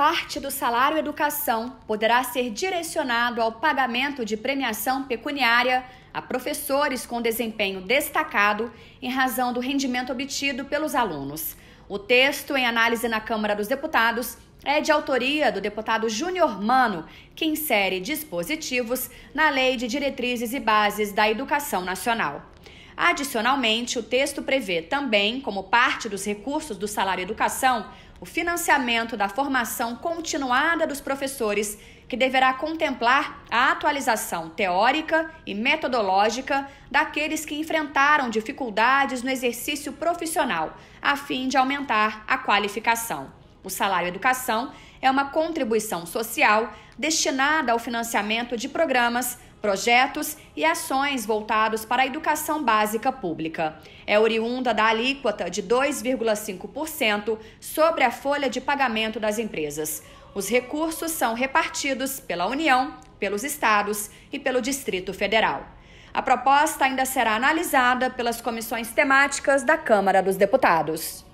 parte do salário educação poderá ser direcionado ao pagamento de premiação pecuniária a professores com desempenho destacado em razão do rendimento obtido pelos alunos. O texto, em análise na Câmara dos Deputados, é de autoria do deputado Júnior Mano, que insere dispositivos na Lei de Diretrizes e Bases da Educação Nacional. Adicionalmente, o texto prevê também, como parte dos recursos do salário educação, o financiamento da formação continuada dos professores, que deverá contemplar a atualização teórica e metodológica daqueles que enfrentaram dificuldades no exercício profissional, a fim de aumentar a qualificação. O salário educação é uma contribuição social destinada ao financiamento de programas, projetos e ações voltados para a educação básica pública. É oriunda da alíquota de 2,5% sobre a folha de pagamento das empresas. Os recursos são repartidos pela União, pelos estados e pelo Distrito Federal. A proposta ainda será analisada pelas comissões temáticas da Câmara dos Deputados.